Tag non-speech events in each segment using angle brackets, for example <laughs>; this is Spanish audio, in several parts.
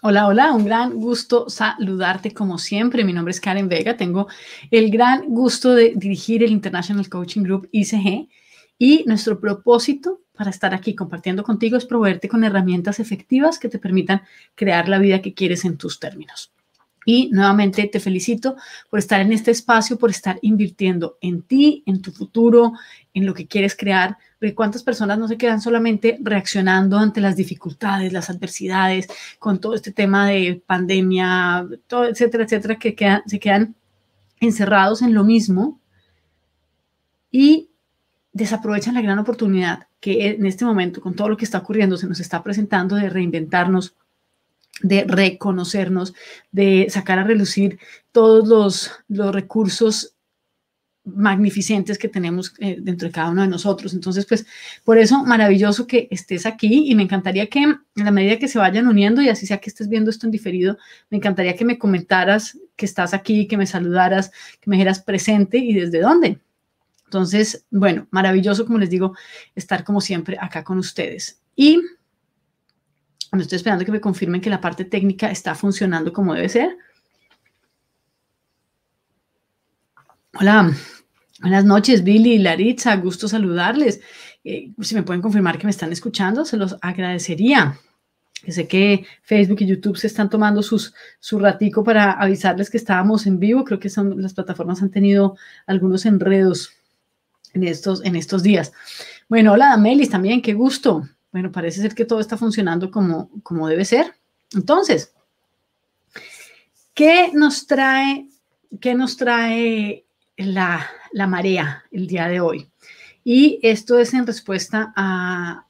Hola, hola, un gran gusto saludarte como siempre. Mi nombre es Karen Vega, tengo el gran gusto de dirigir el International Coaching Group ICG y nuestro propósito para estar aquí compartiendo contigo es proveerte con herramientas efectivas que te permitan crear la vida que quieres en tus términos. Y nuevamente te felicito por estar en este espacio, por estar invirtiendo en ti, en tu futuro, en lo que quieres crear, porque cuántas personas no se quedan solamente reaccionando ante las dificultades, las adversidades, con todo este tema de pandemia, todo, etcétera, etcétera, que se quedan encerrados en lo mismo y desaprovechan la gran oportunidad que en este momento, con todo lo que está ocurriendo, se nos está presentando de reinventarnos, de reconocernos, de sacar a relucir todos los, los recursos magnificentes que tenemos eh, dentro de cada uno de nosotros. Entonces, pues, por eso, maravilloso que estés aquí y me encantaría que, en la medida que se vayan uniendo y así sea que estés viendo esto en diferido, me encantaría que me comentaras que estás aquí, que me saludaras, que me dijeras presente y desde dónde. Entonces, bueno, maravilloso, como les digo, estar como siempre acá con ustedes. Y estoy esperando que me confirmen que la parte técnica está funcionando como debe ser. Hola, buenas noches, Billy, y Laritza, gusto saludarles. Eh, si me pueden confirmar que me están escuchando, se los agradecería. Que sé que Facebook y YouTube se están tomando sus, su ratico para avisarles que estábamos en vivo. Creo que son, las plataformas han tenido algunos enredos en estos, en estos días. Bueno, hola Melis, también, qué gusto bueno, parece ser que todo está funcionando como, como debe ser. Entonces, ¿qué nos trae, nos trae la, marea el día de hoy? Y esto es en respuesta a,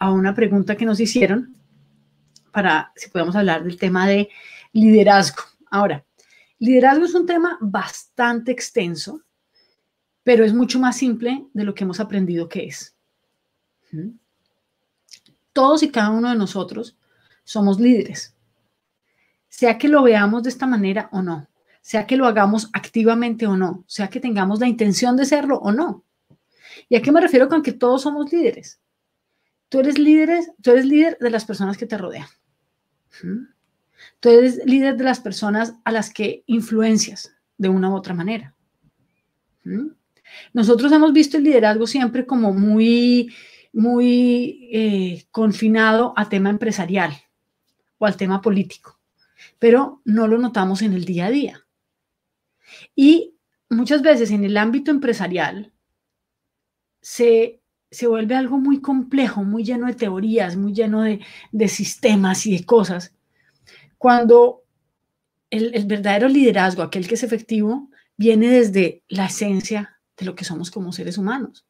una pregunta que nos hicieron para si podemos hablar del tema de liderazgo. Ahora, liderazgo es un tema bastante extenso, pero es mucho más simple de lo que hemos aprendido que es. ¿Mm? todos y cada uno de nosotros somos líderes. Sea que lo veamos de esta manera o no, sea que lo hagamos activamente o no, sea que tengamos la intención de serlo o no. ¿Y a qué me refiero con que todos somos líderes? Tú eres tú eres líder de las personas que te rodean. Tú eres líder de las personas a las que influencias de una u otra manera. Nosotros hemos visto el liderazgo siempre como muy muy eh, confinado a tema empresarial o al tema político, pero no lo notamos en el día a día. Y muchas veces en el ámbito empresarial se, vuelve algo muy complejo, muy lleno de teorías, muy lleno de, sistemas y de cosas, cuando el verdadero liderazgo, aquel que es efectivo, viene desde la esencia de lo que somos como seres humanos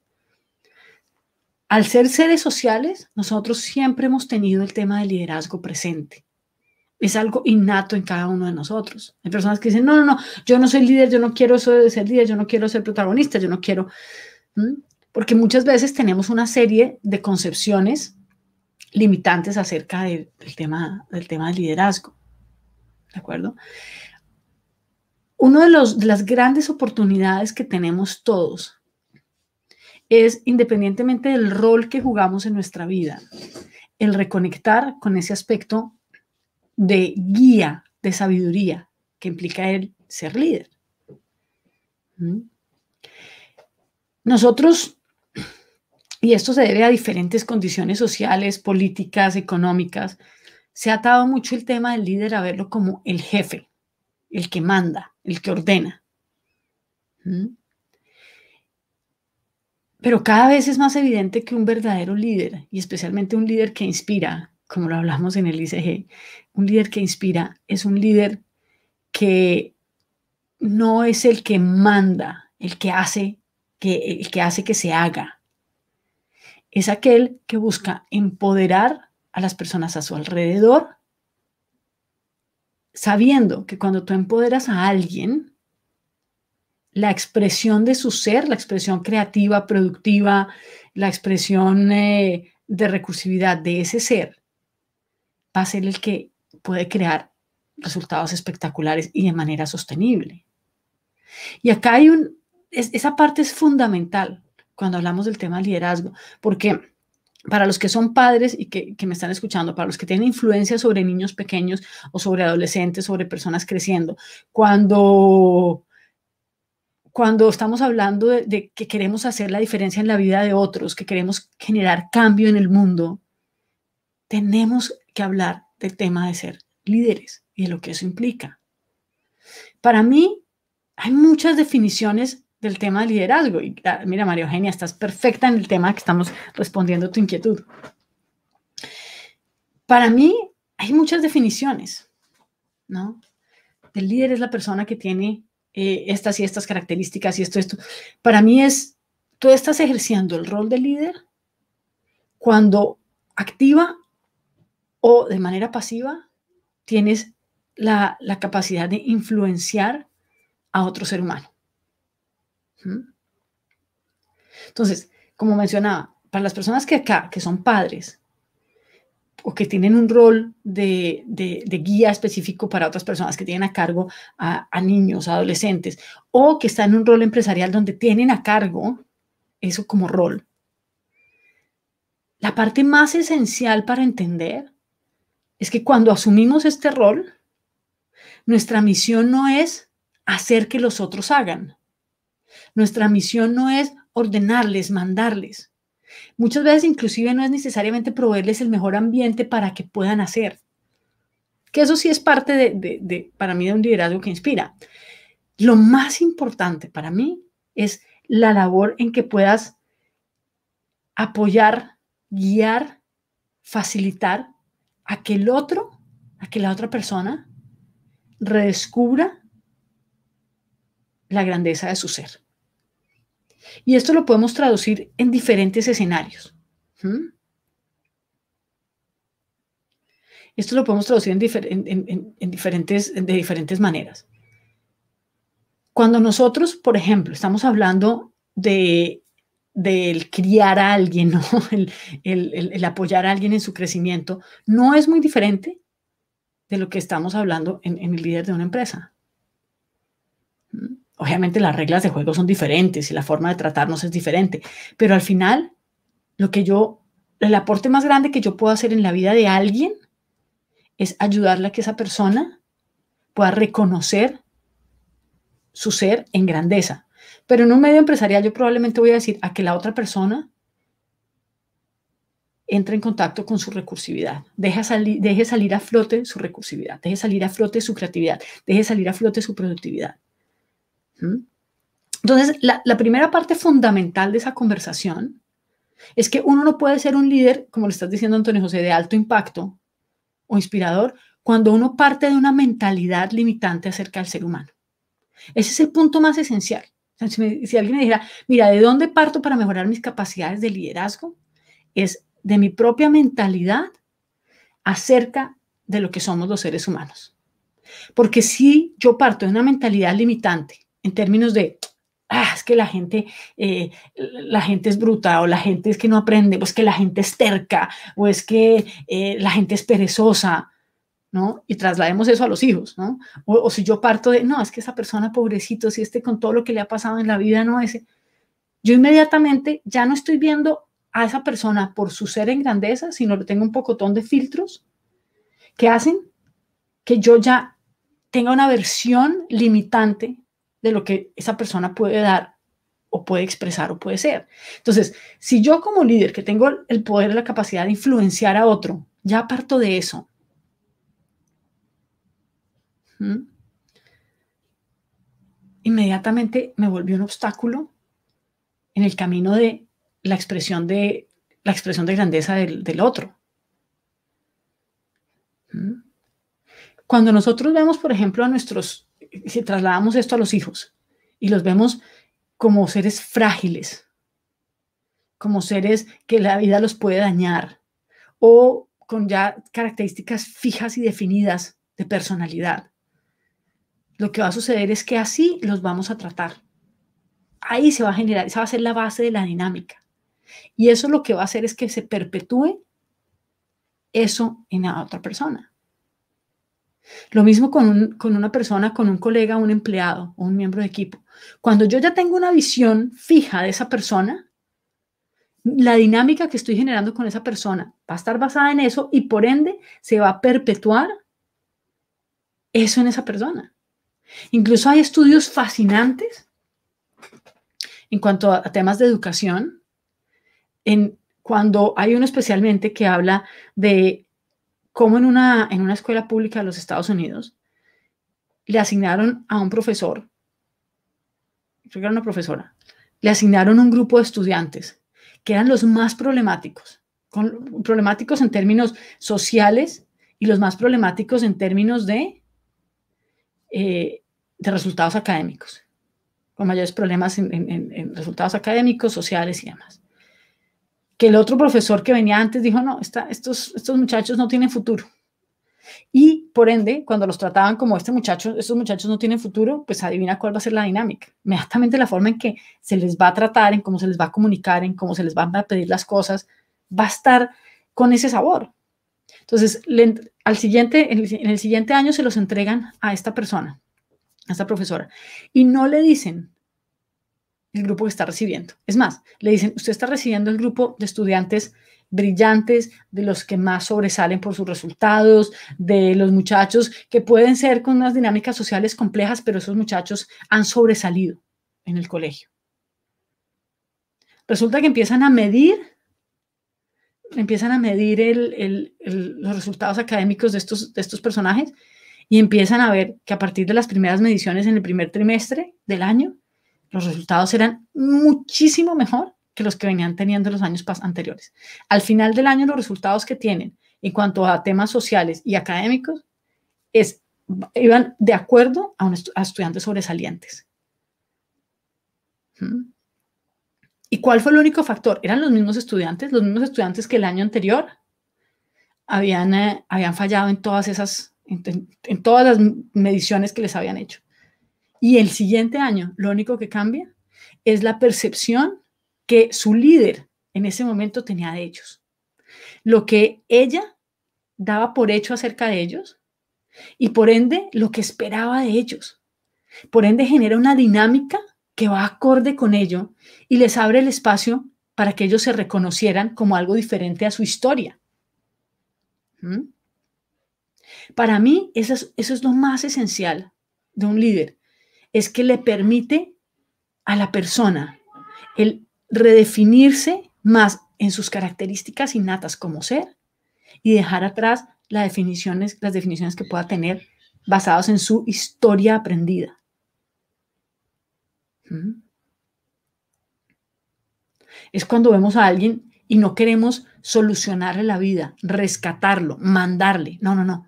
al ser seres sociales, nosotros siempre hemos tenido el tema del liderazgo presente. Es algo innato en cada uno de nosotros. Hay personas que dicen, no, no, no, yo no soy líder, yo no quiero eso de ser líder, yo no quiero ser protagonista, yo no quiero... ¿Mm? Porque muchas veces tenemos una serie de concepciones limitantes acerca del, tema, del tema del liderazgo. ¿De acuerdo? Una de, de las grandes oportunidades que tenemos todos es independientemente del rol que jugamos en nuestra vida, el reconectar con ese aspecto de guía, de sabiduría que implica el ser líder. ¿Mm? Nosotros, y esto se debe a diferentes condiciones sociales, políticas, económicas, se ha atado mucho el tema del líder a verlo como el jefe, el que manda, el que ordena. ¿Mm? Pero cada vez es más evidente que un verdadero líder, y especialmente un líder que inspira, como lo hablamos en el ICG, un líder que inspira es un líder que no es el que manda, el que hace que, el que, hace que se haga. Es aquel que busca empoderar a las personas a su alrededor, sabiendo que cuando tú empoderas a alguien, la expresión de su ser, la expresión creativa, productiva, la expresión eh, de recursividad de ese ser, va a ser el que puede crear resultados espectaculares y de manera sostenible. Y acá hay un, esa parte es fundamental cuando hablamos del tema liderazgo, porque para los que son padres y que, que, me están escuchando, para los que tienen influencia sobre niños pequeños o sobre adolescentes, sobre personas creciendo, cuando cuando estamos hablando de, que queremos hacer la diferencia en la vida de otros, que queremos generar cambio en el mundo, tenemos que hablar del tema de ser líderes y de lo que eso implica. Para mí, hay muchas definiciones del tema de liderazgo. Y ah, mira, María Eugenia, estás perfecta en el tema que estamos respondiendo a tu inquietud. Para mí, hay muchas definiciones, ¿no? El líder es la persona que tiene eh, estas y estas características y esto, esto. Para mí es, tú estás ejerciendo el rol de líder cuando activa o de manera pasiva tienes la, capacidad de influenciar a otro ser humano. ¿Mm? Entonces, como mencionaba, para las personas que acá, que son padres, o que tienen un rol de, guía específico para otras personas que tienen a cargo a, a, niños, adolescentes, o que están en un rol empresarial donde tienen a cargo eso como rol. La parte más esencial para entender es que cuando asumimos este rol, nuestra misión no es hacer que los otros hagan. Nuestra misión no es ordenarles, mandarles. Muchas veces inclusive no es necesariamente proveerles el mejor ambiente para que puedan hacer. Que eso sí es parte de, para mí, de un liderazgo que inspira. Lo más importante para mí es la labor en que puedas apoyar, guiar, facilitar a que el otro, a que la otra persona redescubra la grandeza de su ser. Y esto lo podemos traducir en diferentes escenarios. ¿Mm? Esto lo podemos traducir en, diferentes, de diferentes maneras. Cuando nosotros, por ejemplo, estamos hablando de del criar a alguien, <laughs> el, apoyar a alguien en su crecimiento, no es muy diferente de lo que estamos hablando en el líder de una empresa obviamente las reglas de juego son diferentes y la forma de tratarnos es diferente, pero al final, lo que yo, el aporte más grande que yo puedo hacer en la vida de alguien es ayudarle a que esa persona pueda reconocer su ser en grandeza. Pero en un medio empresarial yo probablemente voy a decir a que la otra persona entre en contacto con su recursividad, deje, deje salir a flote su recursividad, deje salir a flote su creatividad, deje salir a flote su productividad. Entonces, la, primera parte fundamental de esa conversación es que uno no puede ser un líder, como le estás diciendo Antonio José, de alto impacto o inspirador cuando uno parte de una mentalidad limitante acerca del ser humano. Ese es el punto más esencial. si, alguien me dijera, mira, ¿de dónde parto para mejorar mis capacidades de liderazgo? Es de mi propia mentalidad acerca de lo que somos los seres humanos. Porque si yo parto de una mentalidad limitante en términos de, ah, es que la gente, eh, la gente es bruta o la gente es que no aprende, o es que la gente es terca o es que eh, la gente es perezosa. ¿no? Y traslademos eso a los hijos, ¿no? O, si yo parto de, no, es que esa persona pobrecito, si este con todo lo que le ha pasado en la vida, no ese, yo inmediatamente ya no estoy viendo a esa persona por su ser en grandeza, sino le tengo un pocotón de filtros que hacen que yo ya tenga una versión limitante de lo que esa persona puede dar o puede expresar o puede ser. Entonces, si yo como líder que tengo el poder, la capacidad de influenciar a otro, ya parto de eso. ¿Mm? Inmediatamente me volvió un obstáculo en el camino de la expresión de la expresión de grandeza del, otro. ¿Mm? Cuando nosotros vemos, por ejemplo, a nuestros si trasladamos esto a los hijos y los vemos como seres frágiles, como seres que la vida los puede dañar o con ya características fijas y definidas de personalidad, lo que va a suceder es que así los vamos a tratar. Ahí se va a generar, esa va a ser la base de la dinámica. Y eso lo que va a hacer es que se perpetúe eso en la otra persona. Lo mismo con, una persona, con un colega, un empleado un miembro de equipo. Cuando yo ya tengo una visión fija de esa persona, la dinámica que estoy generando con esa persona va a estar basada en eso y por ende se va a perpetuar eso en esa persona. Incluso hay estudios fascinantes en cuanto a, temas de educación, en cuando hay uno especialmente que habla de como en una, en una escuela pública de los Estados Unidos le asignaron a un profesor, creo que era una profesora, le asignaron un grupo de estudiantes que eran los más problemáticos, con, problemáticos en términos sociales y los más problemáticos en términos de, eh, de resultados académicos, con mayores problemas en resultados académicos, sociales y demás el otro profesor que venía antes dijo, no, esta, estos, estos muchachos no tienen futuro. Y por ende, cuando los trataban como este muchacho, estos muchachos no tienen futuro, pues adivina cuál va a ser la dinámica. Inmediatamente la forma en que se les va a tratar, en cómo se les va a comunicar, en cómo se les van a pedir las cosas, va a estar con ese sabor. Entonces, al siguiente, en el siguiente año se los entregan a esta persona, a esta profesora, y no le dicen el grupo que está recibiendo. Es más, le dicen, usted está recibiendo el grupo de estudiantes brillantes, de los que más sobresalen por sus resultados, de los muchachos que pueden ser con unas dinámicas sociales complejas, pero esos muchachos han sobresalido en el colegio. Resulta que empiezan a medir, empiezan a medir los resultados académicos de estos, de estos personajes y empiezan a ver que a partir de las primeras mediciones en el primer trimestre del año, los resultados eran muchísimo mejor que los que venían teniendo los años anteriores. Al final del año, los resultados que tienen en cuanto a temas sociales y académicos es, iban de acuerdo a, estudiantes sobresalientes. ¿Mm? ¿Y cuál fue el único factor? Eran los mismos estudiantes, los mismos estudiantes que el año anterior habían, eh, habían fallado en todas esas, en todas las mediciones que les habían hecho. Y el siguiente año, lo único que cambia es la percepción que su líder en ese momento tenía de ellos. Lo que ella daba por hecho acerca de ellos y por ende lo que esperaba de ellos. Por ende genera una dinámica que va acorde con ello y les abre el espacio para que ellos se reconocieran como algo diferente a su historia. ¿Mm? Para mí, eso es lo más esencial de un líder, es que le permite a la persona el redefinirse más en sus características innatas como ser y dejar atrás las definiciones, las definiciones que pueda tener basadas en su historia aprendida. ¿Mm? Es cuando vemos a alguien y no queremos solucionarle la vida, rescatarlo, mandarle. No, no, no.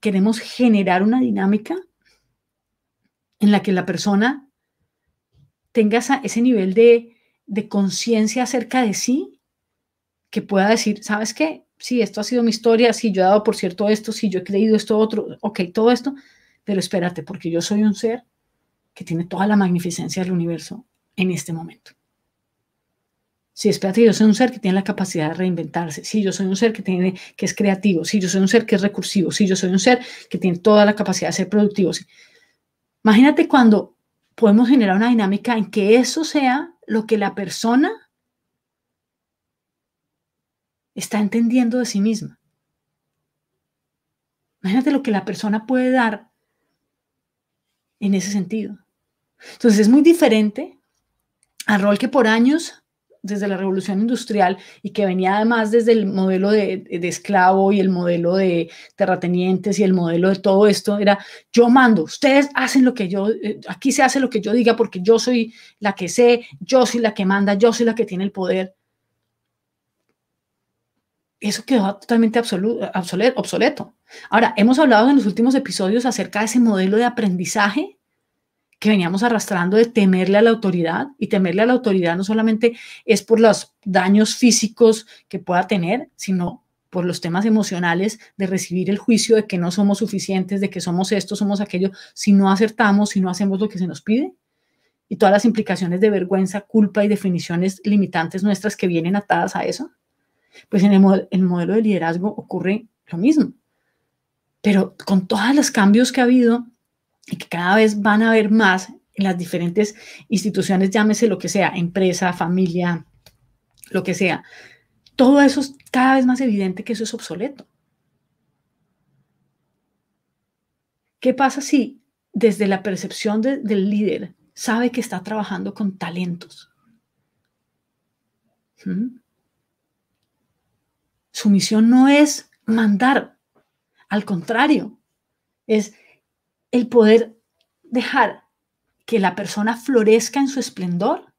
Queremos generar una dinámica en la que la persona tenga ese nivel de, conciencia acerca de sí, que pueda decir, ¿sabes qué? Sí, esto ha sido mi historia, sí, yo he dado por cierto esto, sí, yo he creído esto otro, ok, todo esto, pero espérate, porque yo soy un ser que tiene toda la magnificencia del universo en este momento. Sí, espérate, yo soy un ser que tiene la capacidad de reinventarse. Sí, yo soy un ser que, tiene, que es creativo. Sí, yo soy un ser que es recursivo. Sí, yo soy un ser que tiene toda la capacidad de ser productivo. Sí. Imagínate cuando podemos generar una dinámica en que eso sea lo que la persona está entendiendo de sí misma. Imagínate lo que la persona puede dar en ese sentido. Entonces es muy diferente al rol que por años desde la revolución industrial y que venía además desde el modelo de, esclavo y el modelo de terratenientes y el modelo de todo esto, era yo mando, ustedes hacen lo que yo, eh, aquí se hace lo que yo diga porque yo soy la que sé, yo soy la que manda, yo soy la que tiene el poder. Eso quedó totalmente obsoleto. Ahora, hemos hablado en los últimos episodios acerca de ese modelo de aprendizaje que veníamos arrastrando de temerle a la autoridad y temerle a la autoridad no solamente es por los daños físicos que pueda tener, sino por los temas emocionales de recibir el juicio de que no somos suficientes, de que somos esto, somos aquello, si no acertamos, si no hacemos lo que se nos pide. Y todas las implicaciones de vergüenza, culpa y definiciones limitantes nuestras que vienen atadas a eso. Pues en el, modelo de liderazgo ocurre lo mismo. Pero con todos los cambios que ha habido, y que cada vez van a haber más en las diferentes instituciones, llámese lo que sea, empresa, familia, lo que sea. Todo eso es cada vez más evidente que eso es obsoleto. ¿Qué pasa si desde la percepción del líder sabe que está trabajando con talentos? ¿Mm? Su misión no es mandar, al contrario, es el poder dejar que la persona florezca en su esplendor,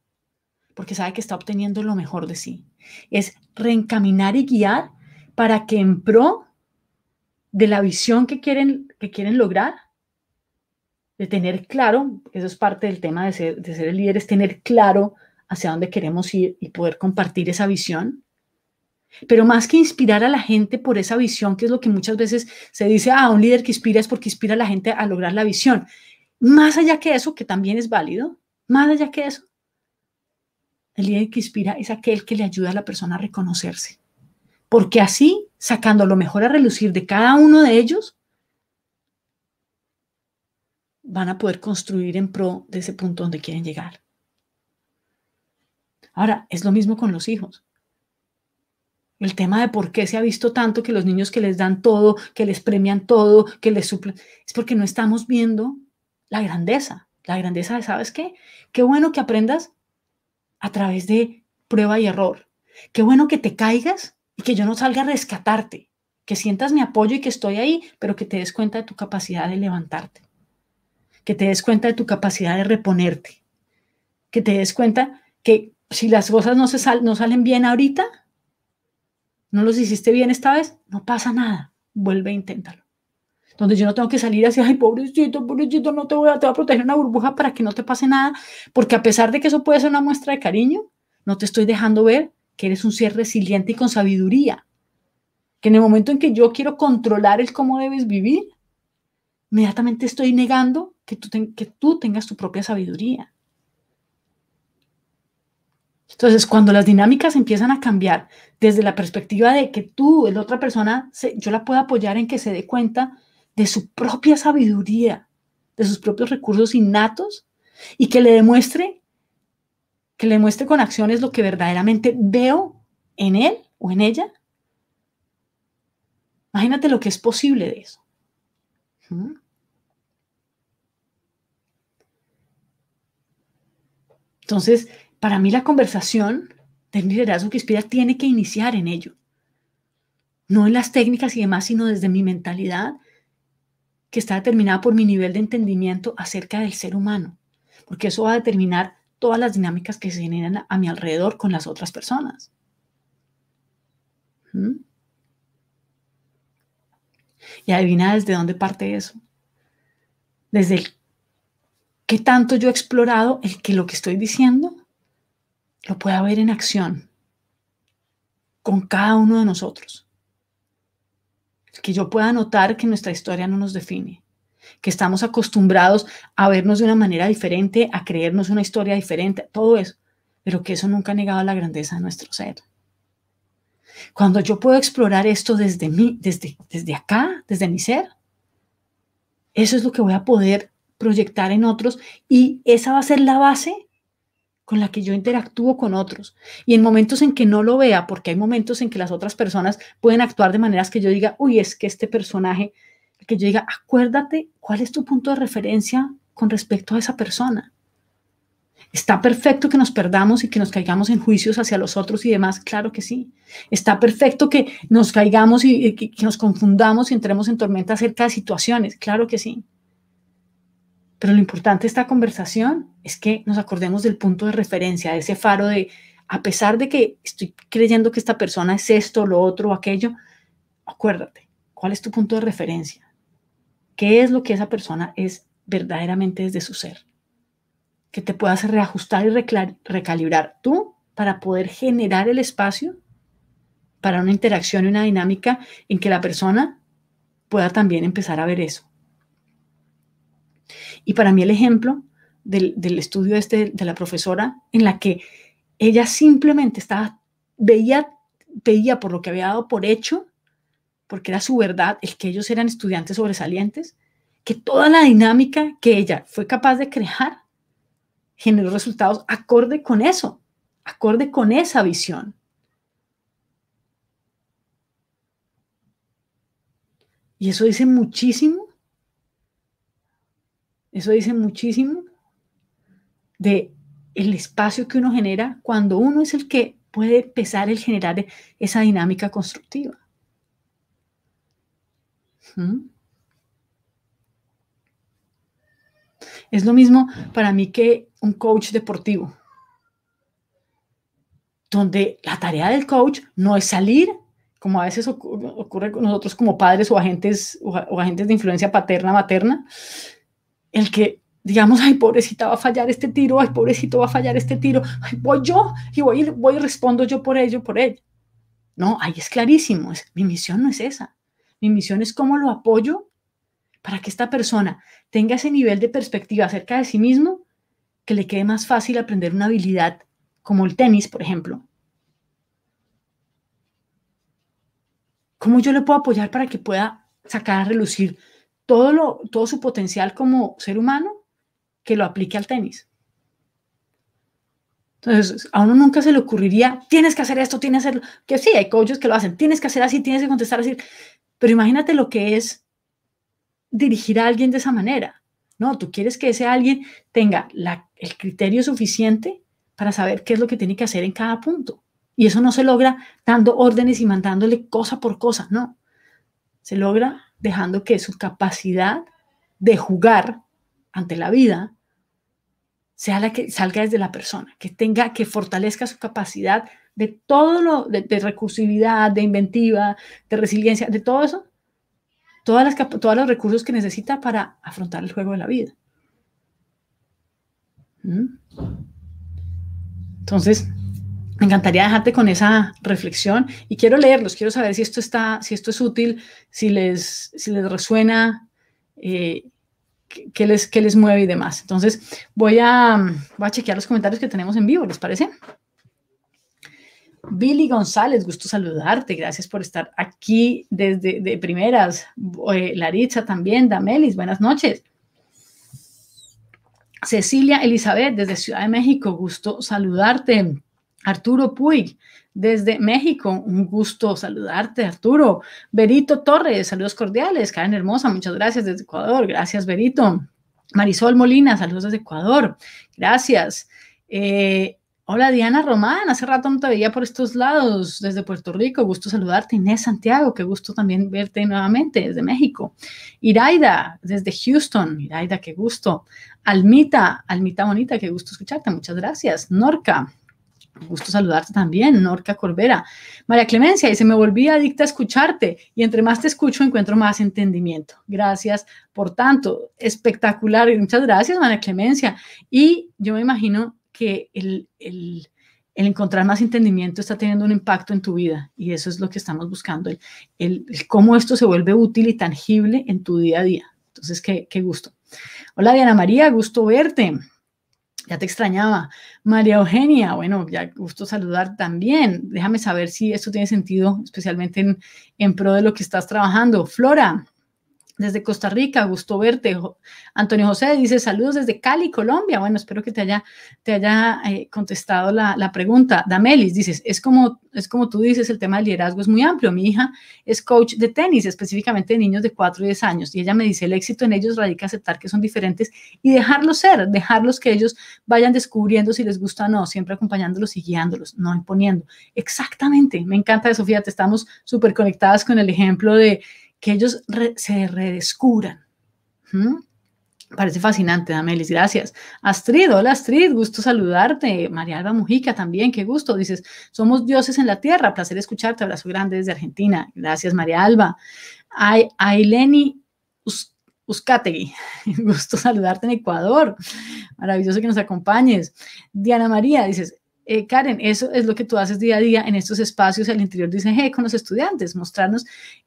porque sabe que está obteniendo lo mejor de sí. Es reencaminar y guiar para que en pro de la visión que quieren, que quieren lograr, de tener claro, eso es parte del tema de ser, de ser el líder, es tener claro hacia dónde queremos ir y poder compartir esa visión, pero más que inspirar a la gente por esa visión, que es lo que muchas veces se dice, ah, un líder que inspira es porque inspira a la gente a lograr la visión. Más allá que eso, que también es válido, más allá que eso, el líder que inspira es aquel que le ayuda a la persona a reconocerse. Porque así, sacando lo mejor a relucir de cada uno de ellos, van a poder construir en pro de ese punto donde quieren llegar. Ahora, es lo mismo con los hijos. El tema de por qué se ha visto tanto que los niños que les dan todo, que les premian todo, que les suplen, es porque no estamos viendo la grandeza. La grandeza de, ¿sabes qué? Qué bueno que aprendas a través de prueba y error. Qué bueno que te caigas y que yo no salga a rescatarte. Que sientas mi apoyo y que estoy ahí, pero que te des cuenta de tu capacidad de levantarte. Que te des cuenta de tu capacidad de reponerte. Que te des cuenta que si las cosas no, se no salen bien ahorita, no los hiciste bien esta vez, no pasa nada, vuelve a e intentarlo. Donde yo no tengo que salir así, ay, pobrecito, pobrecito, no te voy a, te a proteger una burbuja para que no te pase nada, porque a pesar de que eso puede ser una muestra de cariño, no te estoy dejando ver que eres un ser resiliente y con sabiduría. Que en el momento en que yo quiero controlar el cómo debes vivir, inmediatamente estoy negando que tú tengas tu propia sabiduría. Entonces, cuando las dinámicas empiezan a cambiar desde la perspectiva de que tú, la otra persona, yo la puedo apoyar en que se dé cuenta de su propia sabiduría, de sus propios recursos innatos y que le demuestre, que le demuestre con acciones lo que verdaderamente veo en él o en ella. Imagínate lo que es posible de eso. Entonces, para mí la conversación del liderazgo que inspira tiene que iniciar en ello. No en las técnicas y demás, sino desde mi mentalidad, que está determinada por mi nivel de entendimiento acerca del ser humano, porque eso va a determinar todas las dinámicas que se generan a mi alrededor con las otras personas. ¿Mm? Y adivina desde dónde parte eso. Desde el, qué tanto yo he explorado el que lo que estoy diciendo lo pueda ver en acción con cada uno de nosotros. Que yo pueda notar que nuestra historia no nos define, que estamos acostumbrados a vernos de una manera diferente, a creernos una historia diferente, todo eso, pero que eso nunca ha negado la grandeza de nuestro ser. Cuando yo puedo explorar esto desde mí, desde, desde acá, desde mi ser, eso es lo que voy a poder proyectar en otros y esa va a ser la base con la que yo interactúo con otros. Y en momentos en que no lo vea, porque hay momentos en que las otras personas pueden actuar de maneras que yo diga, uy, es que este personaje, que yo diga, acuérdate cuál es tu punto de referencia con respecto a esa persona. Está perfecto que nos perdamos y que nos caigamos en juicios hacia los otros y demás, claro que sí. Está perfecto que nos caigamos y, que, que nos confundamos y entremos en tormenta acerca de situaciones, claro que sí. Pero lo importante de esta conversación es que nos acordemos del punto de referencia, de ese faro de, a pesar de que estoy creyendo que esta persona es esto, lo otro, o aquello, acuérdate, ¿cuál es tu punto de referencia? ¿Qué es lo que esa persona es verdaderamente desde su ser? Que te puedas reajustar y recalibrar tú para poder generar el espacio para una interacción y una dinámica en que la persona pueda también empezar a ver eso. Y para mí el ejemplo del, estudio este de la profesora, en la que ella simplemente estaba, veía, veía por lo que había dado por hecho, porque era su verdad, el que ellos eran estudiantes sobresalientes, que toda la dinámica que ella fue capaz de crear generó resultados acorde con eso, acorde con esa visión. Y eso dice muchísimo eso dice muchísimo de el espacio que uno genera cuando uno es el que puede empezar el generar esa dinámica constructiva. ¿Mm? Es lo mismo para mí que un coach deportivo, donde la tarea del coach no es salir, como a veces ocurre con nosotros como padres o agentes, o agentes de influencia paterna, materna, el que digamos, ay, pobrecita, va a fallar este tiro, ay, pobrecito, va a fallar este tiro, voy yo y voy, voy y respondo yo por ello, por ella. No, ahí es clarísimo, mi misión no es esa. Mi misión es cómo lo apoyo para que esta persona tenga ese nivel de perspectiva acerca de sí mismo que le quede más fácil aprender una habilidad como el tenis, por ejemplo. ¿Cómo yo le puedo apoyar para que pueda sacar a relucir todo, lo, todo su potencial como ser humano que lo aplique al tenis. Entonces, a uno nunca se le ocurriría, tienes que hacer esto, tienes que hacerlo. Que sí, hay coaches que lo hacen, tienes que hacer así, tienes que contestar así. Pero imagínate lo que es dirigir a alguien de esa manera. No, tú quieres que ese alguien tenga la, el criterio suficiente para saber qué es lo que tiene que hacer en cada punto. Y eso no se logra dando órdenes y mandándole cosa por cosa, no. Se logra dejando que su capacidad de jugar ante la vida sea la que salga desde la persona, que tenga, que fortalezca su capacidad de todo lo, de, recursividad, de inventiva, de resiliencia, de todo eso, todas las, todos los recursos que necesita para afrontar el juego de la vida. ¿Mm? Entonces, me encantaría dejarte con esa reflexión y quiero leerlos, quiero saber si esto está, si esto es útil, si les, si les resuena, eh, qué, les, qué les mueve y demás. Entonces voy a, voy a chequear los comentarios que tenemos en vivo, ¿les parece? Billy González, gusto saludarte, gracias por estar aquí desde de primeras. Eh, Laritza también, Damelis, buenas noches. Cecilia Elizabeth, desde Ciudad de México, gusto saludarte. Arturo Puig, desde México, un gusto saludarte, Arturo. Berito Torres, saludos cordiales. Karen Hermosa, muchas gracias desde Ecuador. Gracias, Berito. Marisol Molina, saludos desde Ecuador. Gracias. Eh, hola, Diana Román, hace rato no te veía por estos lados, desde Puerto Rico, gusto saludarte. Inés Santiago, qué gusto también verte nuevamente desde México. Iraida, desde Houston. Iraida, qué gusto. Almita, Almita Bonita, qué gusto escucharte, muchas gracias. Norca, Gusto saludarte también, Norca Corbera. María Clemencia dice, me volví adicta a escucharte y entre más te escucho encuentro más entendimiento. Gracias por tanto. Espectacular. Y muchas gracias, María Clemencia. Y yo me imagino que el, encontrar más entendimiento está teniendo un impacto en tu vida y eso es lo que estamos buscando, el, el cómo esto se vuelve útil y tangible en tu día a día. Entonces, qué, qué gusto. Hola Diana María, gusto verte. Ya te extrañaba. María Eugenia, bueno, ya gusto saludar también. Déjame saber si esto tiene sentido, especialmente en, en pro de lo que estás trabajando. Flora, desde Costa Rica, gusto verte. Antonio José dice saludos desde Cali, Colombia. Bueno, espero que te haya, te haya eh, contestado la, pregunta. Damelis, dices, es como, es como tú dices, el tema del liderazgo es muy amplio. Mi hija es coach de tenis, específicamente de niños de 4 y 10 años, y ella me dice, el éxito en ellos radica aceptar que son diferentes y dejarlos ser, dejarlos que ellos vayan descubriendo si les gusta o no, siempre acompañándolos y guiándolos, no imponiendo. Exactamente, me encanta, Sofía, te estamos súper conectadas con el ejemplo de que ellos se redescubran. ¿Mm? Parece fascinante, Damelis, gracias. Astrid, hola Astrid, gusto saludarte. María Alba Mujica también, qué gusto. Dices, somos dioses en la tierra, placer escucharte, abrazo grande desde Argentina. Gracias, María Alba. Ay, Aileni Uzcategui, <laughs> gusto saludarte en Ecuador. Maravilloso que nos acompañes. Diana María, dices, eh, Karen, eso es lo que tú haces día a día en estos espacios al interior de ICG con los estudiantes, mostrarnos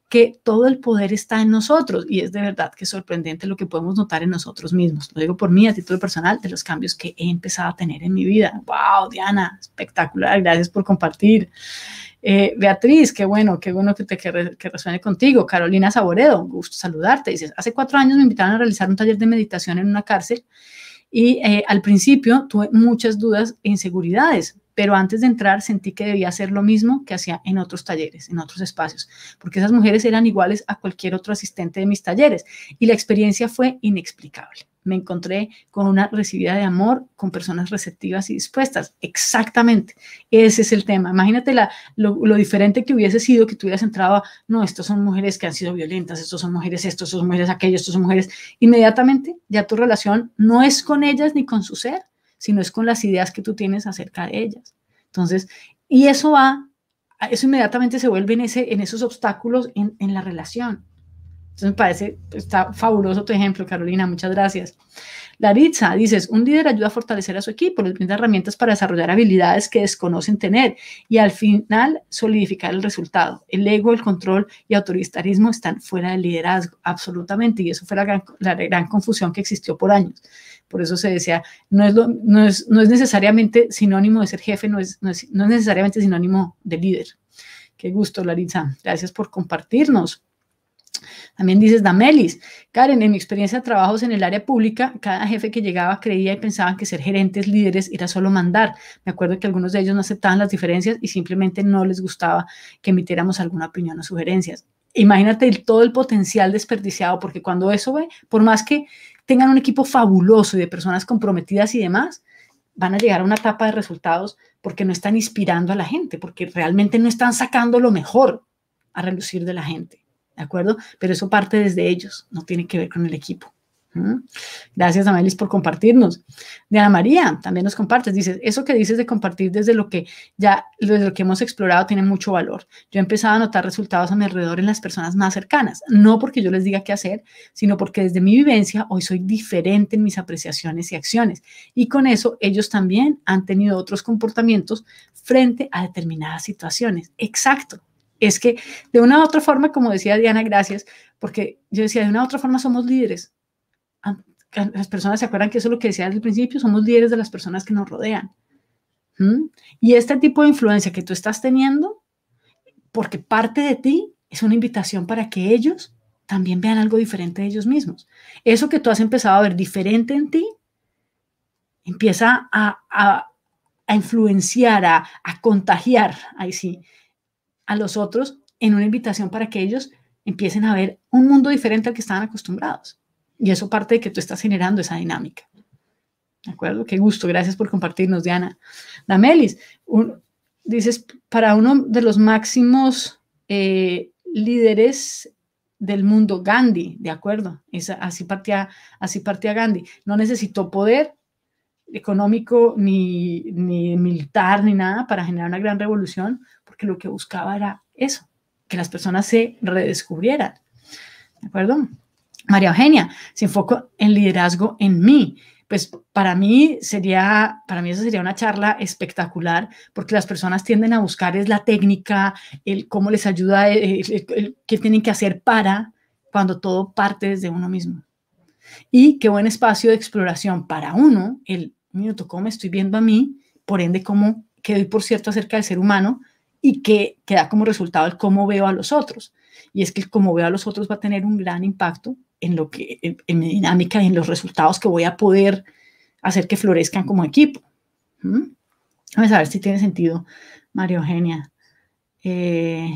que todo el poder está en nosotros y es de verdad que es sorprendente lo que podemos notar en nosotros mismos. Lo digo por mí a título personal de los cambios que he empezado a tener en mi vida. ¡Wow, Diana! Espectacular, gracias por compartir. Eh, Beatriz, qué bueno, qué bueno que te que, resuene contigo. Carolina Saboredo, gusto saludarte. Dices, hace cuatro años me invitaron a realizar un taller de meditación en una cárcel y eh, al principio tuve muchas dudas e inseguridades, pero antes de entrar sentí que debía hacer lo mismo que hacía en otros talleres, en otros espacios, porque esas mujeres eran iguales a cualquier otro asistente de mis talleres y la experiencia fue inexplicable me encontré con una recibida de amor, con personas receptivas y dispuestas. Exactamente, ese es el tema. Imagínate la, lo, diferente que hubiese sido que tú hubieras entrado, no, estas son mujeres que han sido violentas, estas son mujeres estos son mujeres aquello, estas son mujeres. Inmediatamente ya tu relación no es con ellas ni con su ser, sino es con las ideas que tú tienes acerca de ellas. Entonces, y eso va, eso inmediatamente se vuelve en, ese, en esos obstáculos en, en la relación. Entonces me parece, pues, está fabuloso tu ejemplo, Carolina, muchas gracias. Laritza, dices, un líder ayuda a fortalecer a su equipo, les brinda herramientas para desarrollar habilidades que desconocen tener y al final solidificar el resultado. El ego, el control y autoritarismo están fuera del liderazgo, absolutamente, y eso fue la gran, la gran confusión que existió por años. Por eso se decía, no es, no es, necesariamente sinónimo de ser jefe, no es, no no es necesariamente sinónimo de líder. Qué gusto, Laritza. Gracias por compartirnos. También dices, Damelis, Karen, en mi experiencia de trabajos en el área pública, cada jefe que llegaba creía y pensaba que ser gerentes, líderes, era solo mandar. Me acuerdo que algunos de ellos no aceptaban las diferencias y simplemente no les gustaba que emitiéramos alguna opinión o sugerencias. Imagínate todo el potencial desperdiciado, porque cuando eso ve, por más que tengan un equipo fabuloso y de personas comprometidas y demás, van a llegar a una etapa de resultados porque no están inspirando a la gente, porque realmente no están sacando lo mejor a relucir de la gente. ¿de acuerdo? Pero eso parte desde ellos, no tiene que ver con el equipo. ¿Mm? Gracias, Amelis, por compartirnos. Diana María, también nos compartes. Dices, eso que dices de compartir desde lo que ya, desde lo que hemos explorado, tiene mucho valor. Yo he empezado a notar resultados a mi alrededor en las personas más cercanas, no porque yo les diga qué hacer, sino porque desde mi vivencia hoy soy diferente en mis apreciaciones y acciones. Y con eso ellos también han tenido otros comportamientos frente a determinadas situaciones. Exacto, es que de una u otra forma, como decía Diana, gracias, porque yo decía, de una u otra forma somos líderes. Ah, las personas se acuerdan que eso es lo que decía al principio, somos líderes de las personas que nos rodean. ¿Mm? Y este tipo de influencia que tú estás teniendo, porque parte de ti es una invitación para que ellos también vean algo diferente de ellos mismos. Eso que tú has empezado a ver diferente en ti, empieza a, influenciar, a, a, contagiar, ahí sí, a los otros en una invitación para que ellos empiecen a ver un mundo diferente al que estaban acostumbrados. Y eso parte de que tú estás generando esa dinámica. ¿De acuerdo? Qué gusto. Gracias por compartirnos, Diana. Damelis, un, dices, para uno de los máximos eh, líderes del mundo, Gandhi, ¿de acuerdo? es así, partía, así partía Gandhi. No necesitó poder, económico, ni, militar, ni nada, para generar una gran revolución, porque lo que buscaba era eso, que las personas se redescubrieran. ¿De acuerdo? María Eugenia, se enfoco en liderazgo en mí. Pues para mí sería, para mí eso sería una charla espectacular, porque las personas tienden a buscar es la técnica, el cómo les ayuda, qué tienen que hacer para, cuando todo parte desde uno mismo. Y qué buen espacio de exploración para uno, el minuto, cómo me estoy viendo a mí, por ende, cómo, quedo doy por cierto acerca del ser humano y que, queda da como resultado el cómo veo a los otros. Y es que el cómo veo a los otros va a tener un gran impacto en, lo que, en, mi dinámica y en los resultados que voy a poder hacer que florezcan como equipo. ¿Mm? a ver si tiene sentido, María Eugenia. Eh,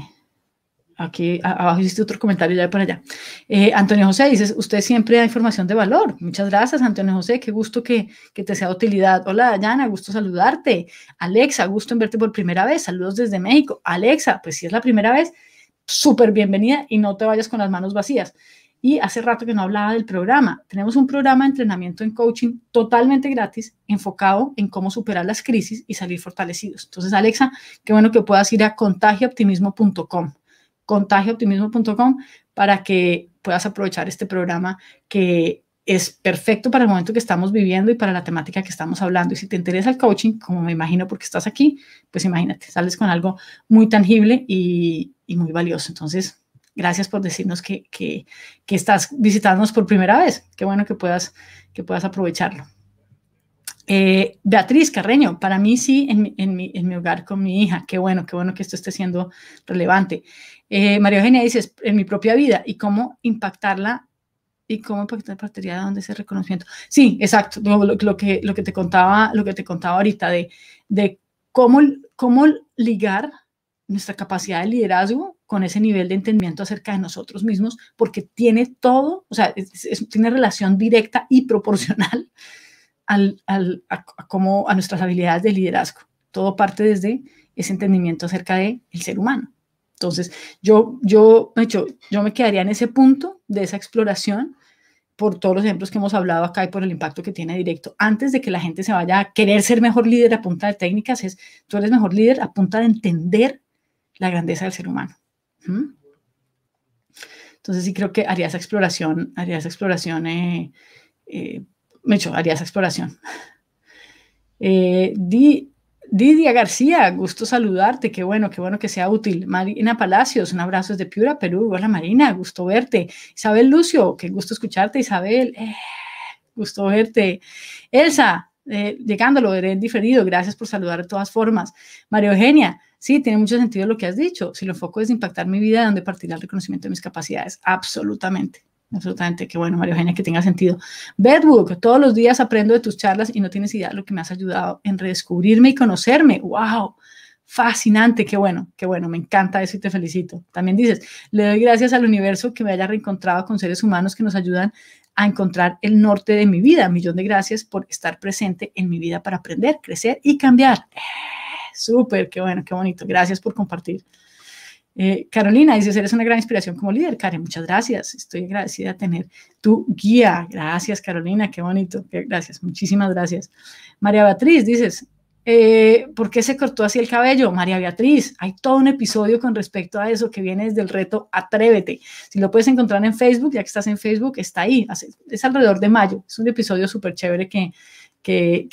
aquí abajo hiciste otro comentario ya de para allá. Eh, Antonio José dices, usted siempre da información de valor. Muchas gracias, Antonio José, qué gusto que, que te sea de utilidad. Hola, Dayana, gusto saludarte. Alexa, gusto en verte por primera vez. Saludos desde México. Alexa, pues si es la primera vez, súper bienvenida y no te vayas con las manos vacías. Y hace rato que no hablaba del programa. Tenemos un programa de entrenamiento en coaching totalmente gratis, enfocado en cómo superar las crisis y salir fortalecidos. Entonces, Alexa, qué bueno que puedas ir a contagiooptimismo.com contagiooptimismo.com para que puedas aprovechar este programa que es perfecto para el momento que estamos viviendo y para la temática que estamos hablando. Y si te interesa el coaching, como me imagino porque estás aquí, pues imagínate, sales con algo muy tangible y, muy valioso. Entonces, gracias por decirnos que, que, estás visitándonos por primera vez. Qué bueno que puedas, que puedas aprovecharlo. Eh, Beatriz Carreño, para mí sí, en, mi, hogar con mi hija, qué bueno, qué bueno que esto esté siendo relevante. Eh, María Eugenia dice, en mi propia vida, ¿y cómo impactarla? ¿Y cómo impactar partería de donde ese reconocimiento? Sí, exacto, lo, que, lo, que, te contaba, lo que te contaba ahorita de, de cómo, cómo ligar nuestra capacidad de liderazgo con ese nivel de entendimiento acerca de nosotros mismos, porque tiene todo, o sea, tiene relación directa y proporcional al, a, a nuestras habilidades de liderazgo. Todo parte desde ese entendimiento acerca del ser humano. Entonces, yo, yo, hecho yo me quedaría en ese punto de esa exploración por todos los ejemplos que hemos hablado acá y por el impacto que tiene directo. Antes de que la gente se vaya a querer ser mejor líder a punta de técnicas, es tú eres mejor líder a punta de entender la grandeza del ser humano. ¿Mm? Entonces sí creo que haría esa exploración, haría esa exploración eh, eh, me hecho, haría esa exploración. Eh, Di, Didia García, gusto saludarte, qué bueno, qué bueno que sea útil. Marina Palacios, un abrazo desde Piura, Perú. Hola Marina, gusto verte. Isabel Lucio, qué gusto escucharte, Isabel. Eh, gusto verte. Elsa, eh, llegando, lo veré diferido. Gracias por saludar de todas formas. María Eugenia, sí, tiene mucho sentido lo que has dicho. Si lo enfoco es impactar mi vida, ¿de dónde partirá el reconocimiento de mis capacidades? Absolutamente absolutamente. Qué bueno, María Eugenia, que tenga sentido. Bedbook, todos los días aprendo de tus charlas y no tienes idea de lo que me has ayudado en redescubrirme y conocerme. ¡Wow! Fascinante, qué bueno, qué bueno, me encanta eso y te felicito. También dices, le doy gracias al universo que me haya reencontrado con seres humanos que nos ayudan a encontrar el norte de mi vida. Millón de gracias por estar presente en mi vida para aprender, crecer y cambiar. Eh, súper, qué bueno, qué bonito. Gracias por compartir. Eh, Carolina dice, eres una gran inspiración como líder, Karen, muchas gracias, estoy agradecida de tener tu guía, gracias Carolina, qué bonito, gracias, muchísimas gracias. María Beatriz, dices, eh, ¿por qué se cortó así el cabello? María Beatriz, hay todo un episodio con respecto a eso que viene desde el reto Atrévete. Si lo puedes encontrar en Facebook, ya que estás en Facebook, está ahí, es alrededor de mayo, es un episodio súper chévere que,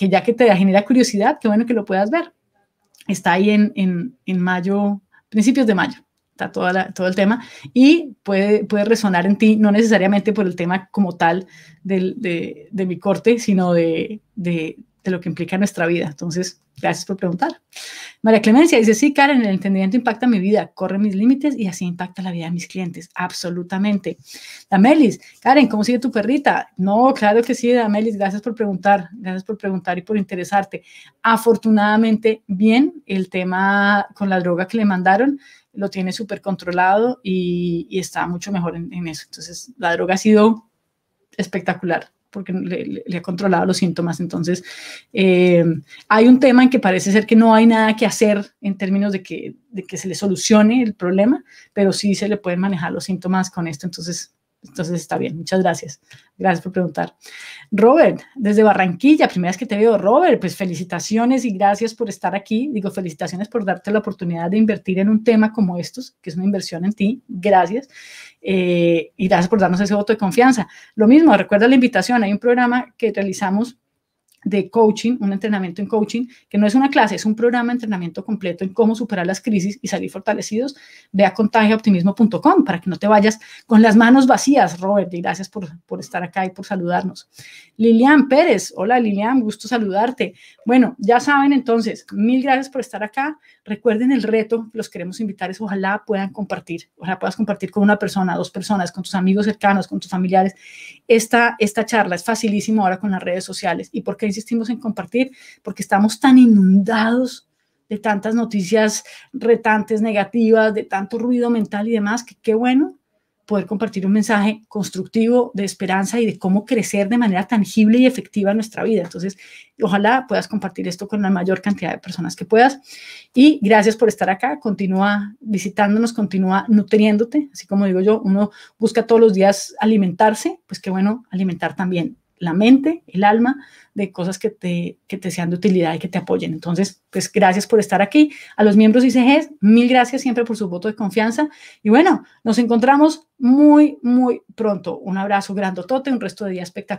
ya que te genera curiosidad, qué bueno que lo puedas ver. Está ahí en mayo, principios de mayo todo el tema, y puede, puede resonar en ti, no necesariamente por el tema como tal de, mi corte, sino de, lo que implica nuestra vida. Entonces, gracias por preguntar. María Clemencia dice, sí, Karen, el entendimiento impacta mi vida, corre mis límites y así impacta la vida de mis clientes. Absolutamente. Damelis, Karen, ¿cómo sigue tu perrita? No, claro que sí, Damelis, gracias por preguntar, gracias por preguntar y por interesarte. Afortunadamente, bien, el tema con la droga que le mandaron lo tiene súper controlado y, está mucho mejor en eso. Entonces, la droga ha sido espectacular porque le, ha controlado los síntomas. Entonces, eh, hay un tema en que parece ser que no hay nada que hacer en términos de que, de que se le solucione el problema, pero sí se le pueden manejar los síntomas con esto. Entonces, entonces está bien, muchas gracias. Gracias por preguntar. Robert, desde Barranquilla, primera vez que te veo, Robert, pues felicitaciones y gracias por estar aquí. Digo, felicitaciones por darte la oportunidad de invertir en un tema como estos, que es una inversión en ti. Gracias. Eh, y gracias por darnos ese voto de confianza. Lo mismo, recuerda la invitación. Hay un programa que realizamos de coaching, un entrenamiento en coaching, que no es una clase, es un programa de entrenamiento completo en cómo superar las crisis y salir fortalecidos, ve a contagiooptimismo.com para que no te vayas con las manos vacías, Robert, y gracias por, por estar acá y por saludarnos. Lilian Pérez, hola Lilian, gusto saludarte. Bueno, ya saben entonces, mil gracias por estar acá. Recuerden el reto, los queremos invitar, es ojalá puedan compartir, ojalá puedas compartir con una persona, dos personas, con tus amigos cercanos, con tus familiares. Esta, esta charla es facilísimo ahora con las redes sociales. ¿Y por qué insistimos en compartir? Porque estamos tan inundados de tantas noticias retantes, negativas, de tanto ruido mental y demás, que qué bueno poder compartir un mensaje constructivo de esperanza y de cómo crecer de manera tangible y efectiva en nuestra vida. Entonces, ojalá puedas compartir esto con la mayor cantidad de personas que puedas. Y gracias por estar acá. Continúa visitándonos, continúa nutriéndote. Así como digo yo, uno busca todos los días alimentarse, pues qué bueno alimentar también la mente, el alma, de cosas que te, que te sean de utilidad y que te apoyen. Entonces, pues gracias por estar aquí. A los miembros ICGs, mil gracias siempre por su voto de confianza. Y bueno, nos encontramos muy, muy pronto. Un abrazo grande grandotote, un resto de día espectacular.